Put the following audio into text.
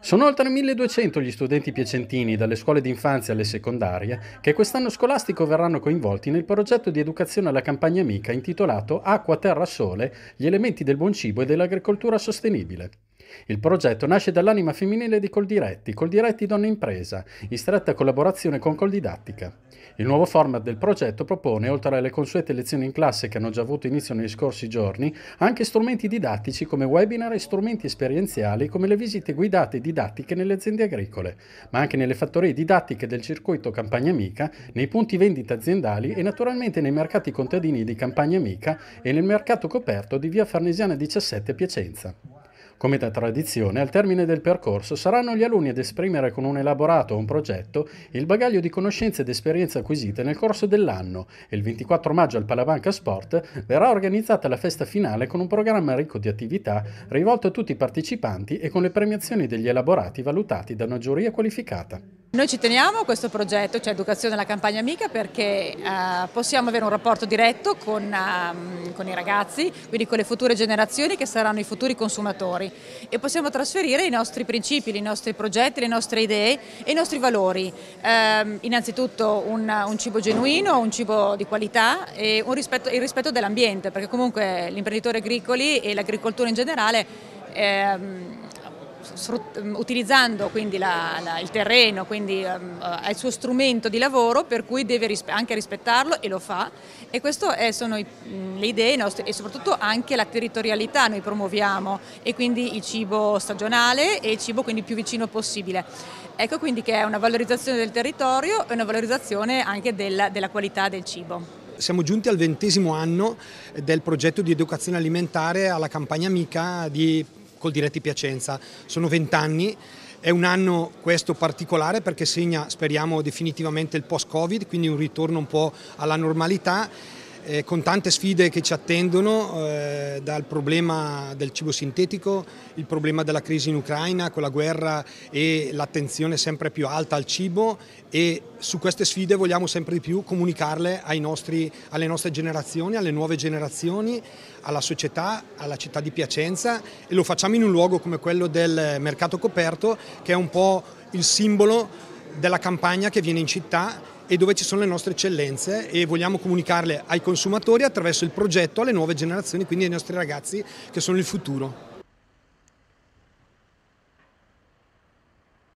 Sono oltre 1200 gli studenti piacentini dalle scuole di infanzia alle secondarie che quest'anno scolastico verranno coinvolti nel progetto di educazione alla campagna amica intitolato Acqua, Terra, Sole, gli elementi del buon cibo e dell'agricoltura sostenibile. Il progetto nasce dall'anima femminile di Coldiretti, Coldiretti Donne Impresa, in stretta collaborazione con Coldidattica. Il nuovo format del progetto propone, oltre alle consuete lezioni in classe che hanno già avuto inizio negli scorsi giorni, anche strumenti didattici come webinar e strumenti esperienziali come le visite guidate didattiche nelle aziende agricole, ma anche nelle fattorie didattiche del circuito Campagna Amica, nei punti vendita aziendali e naturalmente nei mercati contadini di Campagna Amica e nel mercato coperto di via Farnesiana 17 Piacenza. Come da tradizione, al termine del percorso saranno gli alunni ad esprimere con un elaborato o un progetto il bagaglio di conoscenze ed esperienze acquisite nel corso dell'anno e il 24 maggio al Palabanca Sport verrà organizzata la festa finale con un programma ricco di attività rivolto a tutti i partecipanti e con le premiazioni degli elaborati valutati da una giuria qualificata. Noi ci teniamo a questo progetto, cioè Educazione alla Campagna Amica, perché uh, possiamo avere un rapporto diretto con, uh, con, i ragazzi, quindi con le future generazioni che saranno i futuri consumatori e possiamo trasferire i nostri principi, i nostri progetti, le nostre idee e i nostri valori. Uh, innanzitutto un, un, cibo genuino, un cibo di qualità e rispetto, il rispetto dell'ambiente, perché comunque l'imprenditore imprenditori agricoli e l'agricoltura in generale ehm, Mm, utilizzando la, la, il terreno, quindi um, è il suo strumento di lavoro per cui deve rispe anche rispettarlo e lo fa e queste eh, sono i, mm, le idee nostre e soprattutto anche la territorialità noi promuoviamo e quindi il cibo stagionale e il cibo quindi più vicino possibile. Ecco quindi che è una valorizzazione del territorio e una valorizzazione anche della, della qualità del cibo siamo giunti al ventesimo anno del progetto di educazione alimentare alla campagna amica di col Diretti Piacenza. Sono vent'anni. È un anno questo particolare perché segna, speriamo, definitivamente il post-Covid, quindi un ritorno un po' alla normalità eh, con tante sfide che ci attendono, eh, dal problema del cibo sintetico, il problema della crisi in Ucraina con la guerra e l'attenzione sempre più alta al cibo e su queste sfide vogliamo sempre di più comunicarle nostri, alle nostre generazioni, alle nuove generazioni, alla società, alla città di Piacenza e lo facciamo in un luogo come quello del mercato coperto che è un po' il simbolo della campagna che viene in città e dove ci sono le nostre eccellenze e vogliamo comunicarle ai consumatori attraverso il progetto alle nuove generazioni, quindi ai nostri ragazzi che sono il futuro.